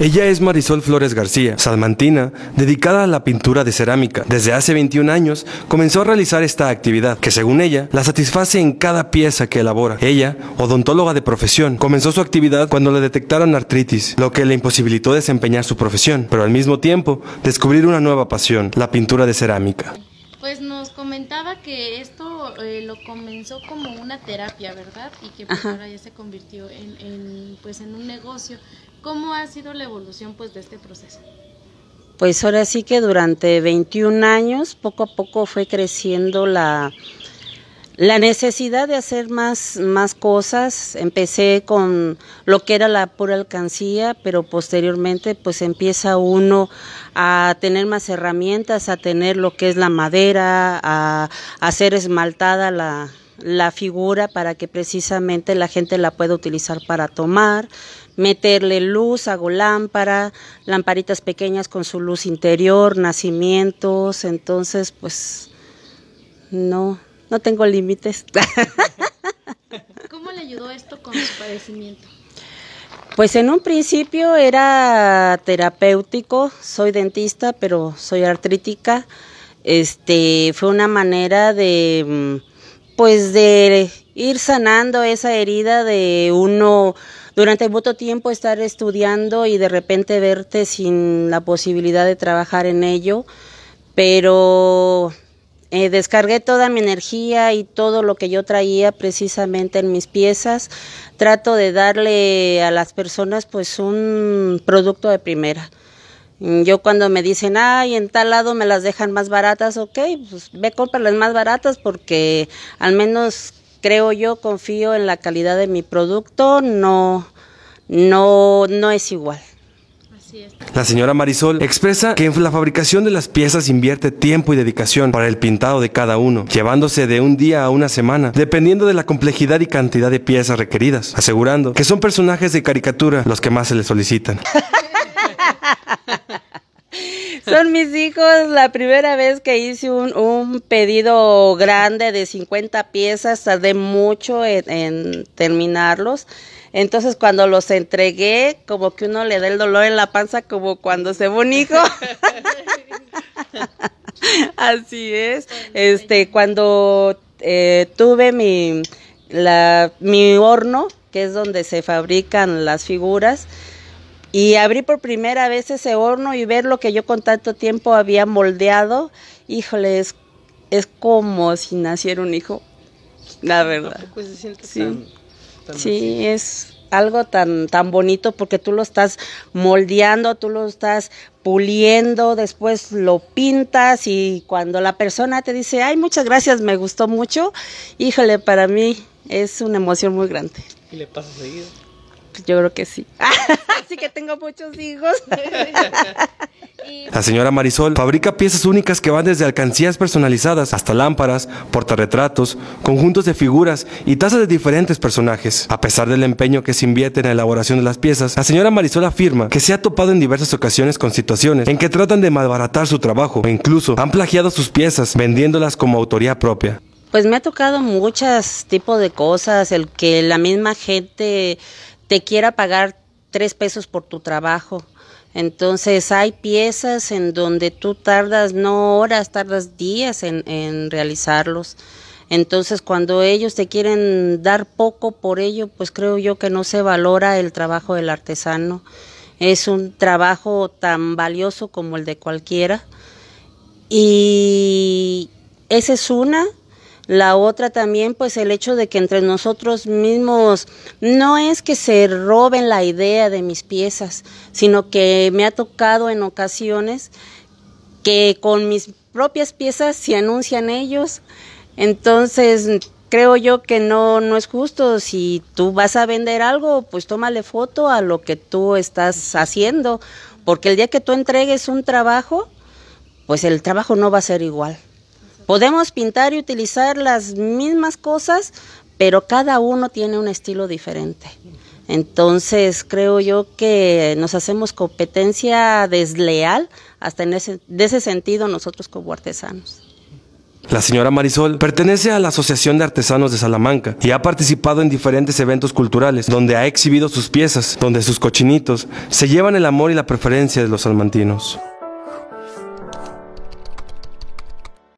Ella es Marisol Flores García, salmantina, dedicada a la pintura de cerámica. Desde hace 21 años comenzó a realizar esta actividad, que según ella, la satisface en cada pieza que elabora. Ella, odontóloga de profesión, comenzó su actividad cuando le detectaron artritis, lo que le imposibilitó desempeñar su profesión, pero al mismo tiempo descubrir una nueva pasión, la pintura de cerámica. Pues nos comentaba que esto eh, lo comenzó como una terapia, ¿verdad? Y que pues, ahora ya se convirtió en, pues, en un negocio. ¿Cómo ha sido la evolución pues, de este proceso? Pues ahora sí que durante 21 años, poco a poco fue creciendo la, la necesidad de hacer más, más cosas. Empecé con lo que era la pura alcancía, pero posteriormente pues empieza uno a tener más herramientas, a tener lo que es la madera, a, hacer esmaltada la, la figura para que precisamente la gente la pueda utilizar para tomar, meterle luz, hago lámpara, lamparitas pequeñas con su luz interior, nacimientos, entonces pues no, no tengo límites. ¿Cómo le ayudó esto con su padecimiento? Pues en un principio era terapéutico, soy dentista, pero soy artrítica. Este, fue una manera de mm, pues de ir sanando esa herida de uno durante mucho tiempo estar estudiando y de repente verte sin la posibilidad de trabajar en ello, pero eh, descargué toda mi energía y todo lo que yo traía precisamente en mis piezas. Trato de darle a las personas pues un producto de primera. Yo cuando me dicen, ay, en tal lado me las dejan más baratas, ok, pues ve, las más baratas porque al menos creo yo, confío en la calidad de mi producto, no, no, no es igual. La señora Marisol expresa que en la fabricación de las piezas invierte tiempo y dedicación para el pintado de cada uno, llevándose de un día a una semana, dependiendo de la complejidad y cantidad de piezas requeridas, asegurando que son personajes de caricatura los que más se le solicitan. Son mis hijos. La primera vez que hice un, pedido grande de 50 piezas, tardé mucho en, terminarlos. Entonces cuando los entregué, como que uno le da el dolor en la panza, como cuando se ve un hijo. Así es. Este, cuando eh, tuve mi, la, mi horno, que es donde se fabrican las figuras, y abrí por primera vez ese horno y ver lo que yo con tanto tiempo había moldeado, híjole, es, como si naciera un hijo, la verdad. Se siente sí, tan, sí es algo tan, tan bonito porque tú lo estás moldeando, tú lo estás puliendo, después lo pintas y cuando la persona te dice, ay, muchas gracias, me gustó mucho, híjole, para mí es una emoción muy grande. ¿Y le pasa seguido? yo creo que sí. Así que tengo muchos hijos. La señora Marisol fabrica piezas únicas que van desde alcancías personalizadas hasta lámparas, portarretratos, conjuntos de figuras y tazas de diferentes personajes. A pesar del empeño que se invierte en la elaboración de las piezas, la señora Marisol afirma que se ha topado en diversas ocasiones con situaciones en que tratan de malbaratar su trabajo e incluso han plagiado sus piezas vendiéndolas como autoría propia. Pues me ha tocado muchos tipos de cosas, el que la misma gente te quiera pagar tres pesos por tu trabajo. Entonces hay piezas en donde tú tardas no horas, tardas días en, en realizarlos. Entonces cuando ellos te quieren dar poco por ello, pues creo yo que no se valora el trabajo del artesano. Es un trabajo tan valioso como el de cualquiera. Y esa es una. La otra también, pues el hecho de que entre nosotros mismos no es que se roben la idea de mis piezas, sino que me ha tocado en ocasiones que con mis propias piezas se anuncian ellos. Entonces, creo yo que no, no es justo. Si tú vas a vender algo, pues tómale foto a lo que tú estás haciendo, porque el día que tú entregues un trabajo, pues el trabajo no va a ser igual. Podemos pintar y utilizar las mismas cosas, pero cada uno tiene un estilo diferente. Entonces creo yo que nos hacemos competencia desleal hasta en ese, sentido nosotros como artesanos. La señora Marisol pertenece a la Asociación de Artesanos de Salamanca y ha participado en diferentes eventos culturales donde ha exhibido sus piezas, donde sus cochinitos se llevan el amor y la preferencia de los salmantinos.